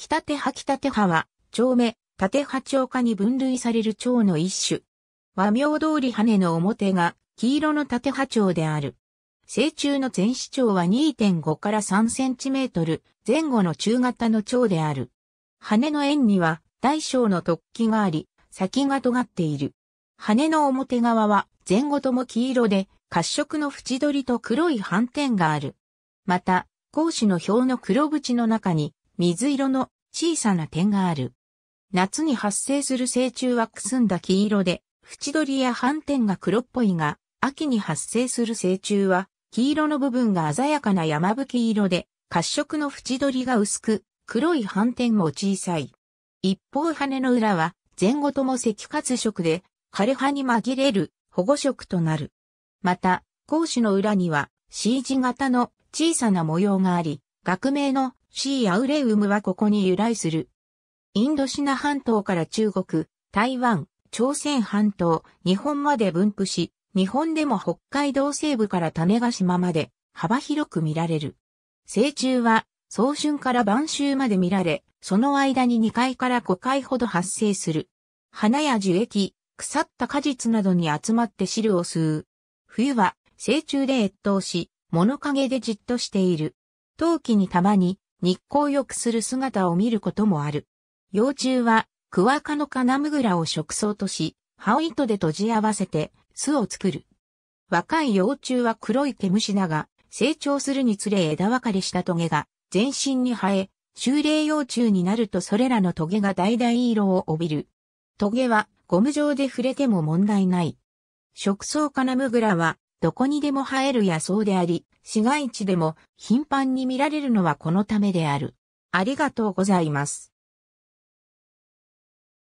北手派北手派は、町目、縦派町下に分類される蝶の一種。和名通り羽の表が、黄色の縦派蝶である。成虫の前視長は2.5から3センチメートル前後の中型の蝶である。羽の円には大小の突起があり、先が尖っている。羽の表側は前後とも黄色で、褐色の縁取りと黒い斑点がある。また、講師の表の黒縁の中に水色の小さな点がある。夏に発生する成虫はくすんだ黄色で、縁取りや斑点が黒っぽいが、秋に発生する成虫は、黄色の部分が鮮やかな山吹色で、褐色の縁取りが薄く、黒い斑点も小さい。一方羽の裏は、前後とも赤褐色で、枯葉に紛れる保護色となる。また、講師の裏には C 字型の小さな模様があり、学名のシーアウレウムはここに由来する。インドシナ半島から中国、台湾、朝鮮半島、日本まで分布し、日本でも北海道西部から種子島まで幅広く見られる。成虫は早春から晩秋まで見られ、その間に2回から5回ほど発生する。花や樹液、腐った果実などに集まって汁を吸う。冬は成虫で越冬し、物陰でじっとしている。冬季にたまに日光浴する姿を見ることもある。幼虫は、クワカノカナムグラを食草とし、葉を糸で閉じ合わせて巣を作る。若い幼虫は黒い毛虫だが、成長するにつれ枝分かれしたトゲが全身に生え、修霊幼虫になるとそれらのトゲが橙色を帯びる。トゲはゴム状で触れても問題ない。食草カナムグラはどこにでも生える野草であり、市街地でも頻繁に見られるのはこのためである。ありがとうございます。